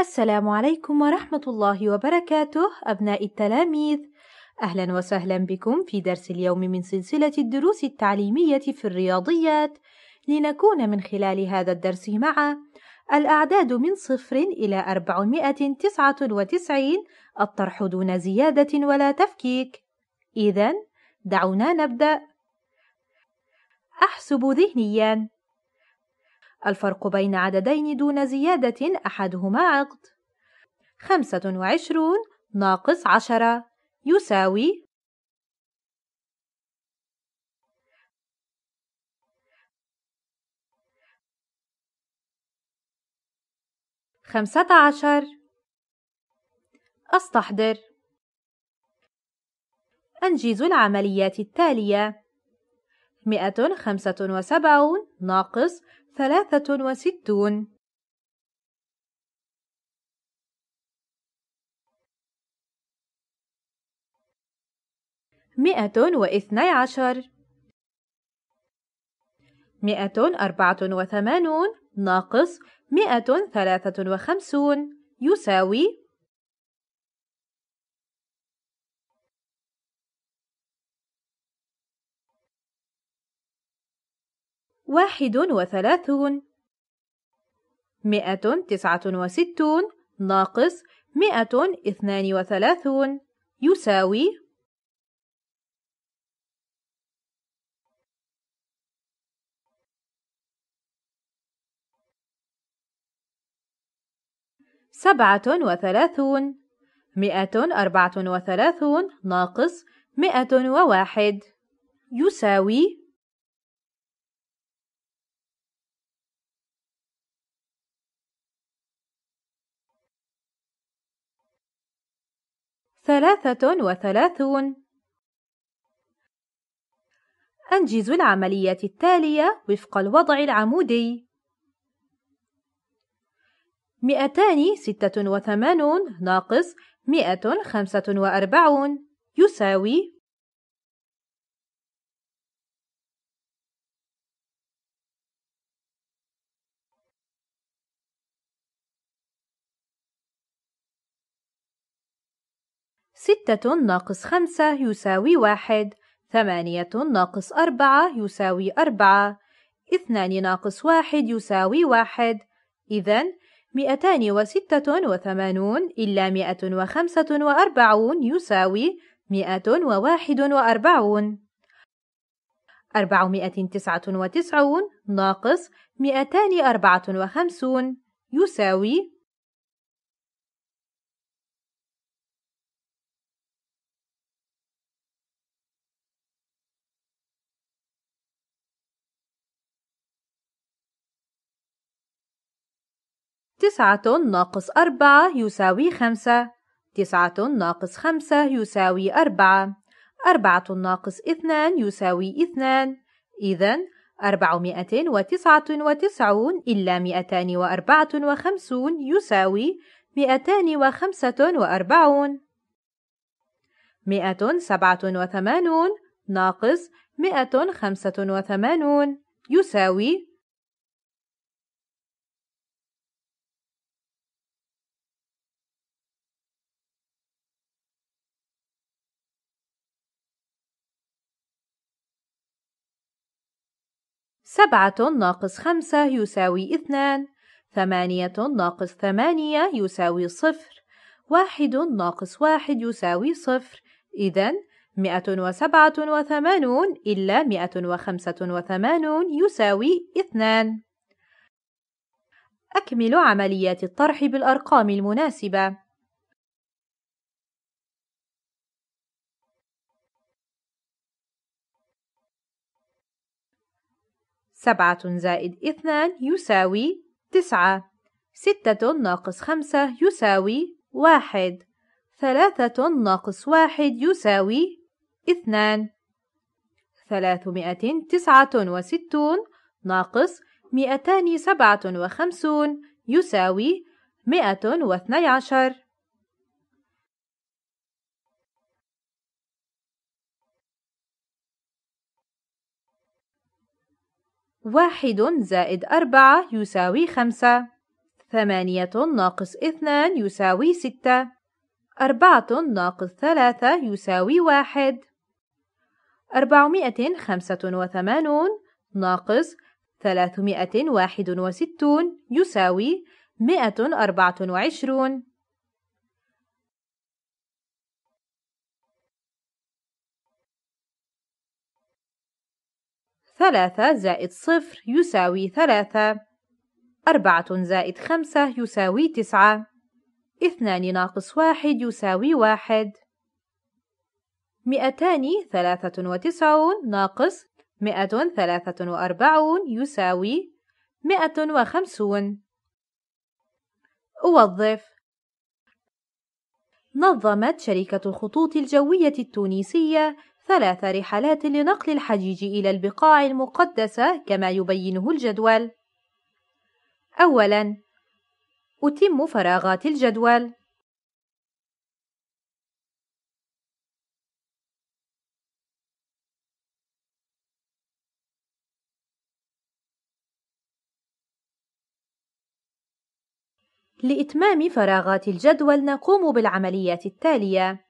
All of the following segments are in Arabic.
السلام عليكم ورحمة الله وبركاته أبناء التلاميذ أهلا وسهلا بكم في درس اليوم من سلسلة الدروس التعليمية في الرياضيات لنكون من خلال هذا الدرس مع الأعداد من صفر إلى 499 الطرح دون زيادة ولا تفكيك إذا دعونا نبدأ أحسب ذهنياً الفرق بين عددين دون زيادة أحدهما عقد خمسة وعشرون ناقص عشرة يساوي خمسة عشر أستحضر أنجز العمليات التالية مئة خمسة وسبعون ناقص ثلاثة وستون مئة واثني عشر مئة أربعة وثمانون ناقص مئة ثلاثة وخمسون يساوي واحد وثلاثون مئة تسعة وستون ناقص مئة اثنان وثلاثون يساوي سبعة وثلاثون مئة أربعة وثلاثون ناقص مئة وواحد يساوي ثلاثة وثلاثون أنجز العمليات التالية وفق الوضع العمودي مئتان ستة وثمانون ناقص مئة خمسة وأربعون يساوي ستة ناقص خمسة يساوي واحد ثمانية ناقص أربعة يساوي أربعة اثنان ناقص واحد يساوي واحد إذن مئتان وستة وثمانون إلا مئة وخمسة وأربعون يساوي مئة وواحد وأربعون أربعمائة تسعة وتسعون ناقص مئتان أربعة وخمسون يساوي تسعة ناقص أربعة يساوي خمسة تسعة ناقص خمسة يساوي أربعة أربعة ناقص اثنان يساوي اثنان إذن أربعمائة وتسعة وتسعون إلا مئتان وأربعة وخمسون يساوي مئتان وخمسة وأربعون مئة سبعة وثمانون ناقص مئة خمسة وثمانون يساوي سبعة ناقص خمسة يساوي اثنان ثمانية ناقص ثمانية يساوي صفر واحد ناقص واحد يساوي صفر إذا مئة وسبعة وثمانون إلا مئة وخمسة وثمانون يساوي اثنان أكمل عمليات الطرح بالأرقام المناسبة سبعة زائد اثنان يساوي تسعة ستة ناقص خمسة يساوي واحد ثلاثة ناقص واحد يساوي اثنان ثلاثمائة تسعة وستون ناقص مئتان سبعة وخمسون يساوي مئة واثني عشر واحد زائد أربعة يساوي خمسة ثمانية ناقص اثنان يساوي ستة أربعة ناقص ثلاثة يساوي واحد أربعمائة خمسة وثمانون ناقص ثلاثمائة واحد وستون يساوي مائة أربعة وعشرون ثلاثة زائد صفر يساوي ثلاثة أربعة زائد خمسة يساوي تسعة اثنان ناقص واحد يساوي واحد مئتان ثلاثة وتسعون ناقص مئة ثلاثة وأربعون يساوي مئة وخمسون أوظف نظمت شركة الخطوط الجوية التونسية ثلاث رحلات لنقل الحجيج إلى البقاع المقدسة كما يبينه الجدول. أولاً: أتم فراغات الجدول. لإتمام فراغات الجدول نقوم بالعمليات التالية: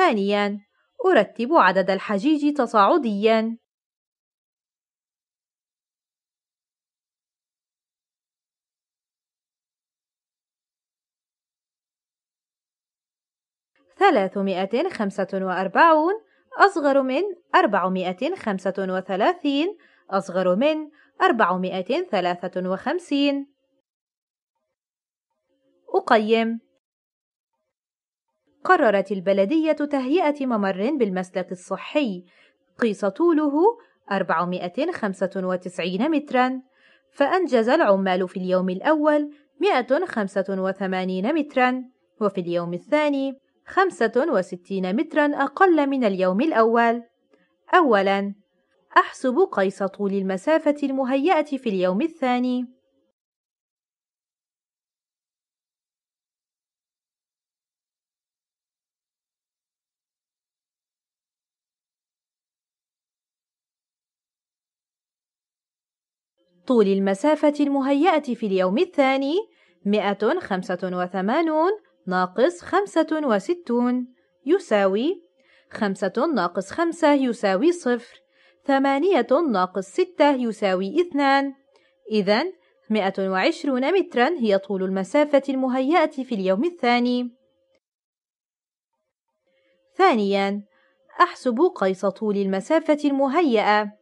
ثانياً أرتب عدد الحجيج تصاعدياً ثلاثمائة خمسة وأربعون أصغر من أربعمائة خمسة وثلاثين أصغر من أربعمائة ثلاثة وخمسين أقيم قررت البلدية تهيئة ممر بالمسلك الصحي قيس طوله 495 مترا فأنجز العمال في اليوم الأول 185 مترا وفي اليوم الثاني 65 مترا أقل من اليوم الأول أولا أحسب قيس طول المسافة المهيأة في اليوم الثاني طول المسافة المهيأة في اليوم الثاني 185 ناقص 65 يساوي 5 ناقص 5 يساوي 0 8 ناقص 6 يساوي 2 إذا 120 مترا هي طول المسافة المهيأة في اليوم الثاني ثانيا أحسب قيس طول المسافة المهيأة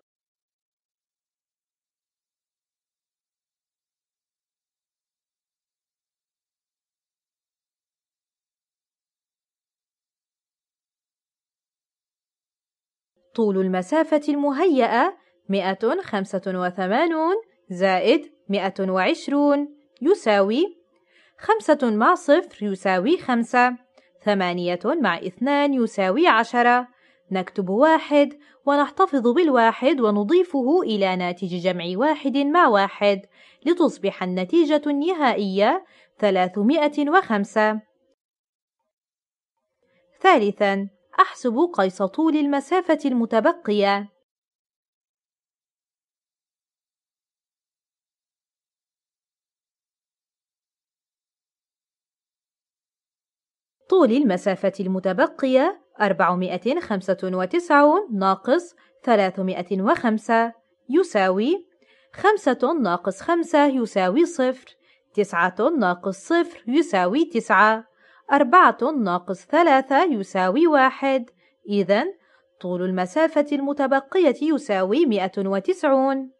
طول المسافة المهيأة 185 زائد 120 يساوي 5 مع 0 يساوي 5 8 مع 2 يساوي 10 نكتب واحد ونحتفظ بالواحد ونضيفه إلى ناتج جمع واحد مع واحد لتصبح النتيجة النهائية 305 ثالثاً أحسب قيس طول المسافة المتبقية طول المسافة المتبقية 495 ناقص 305 يساوي 5 ناقص 5 يساوي 0 9 ناقص 0 يساوي 9 أربعة ناقص ثلاثة يساوي واحد إذن طول المسافة المتبقية يساوي مئة وتسعون.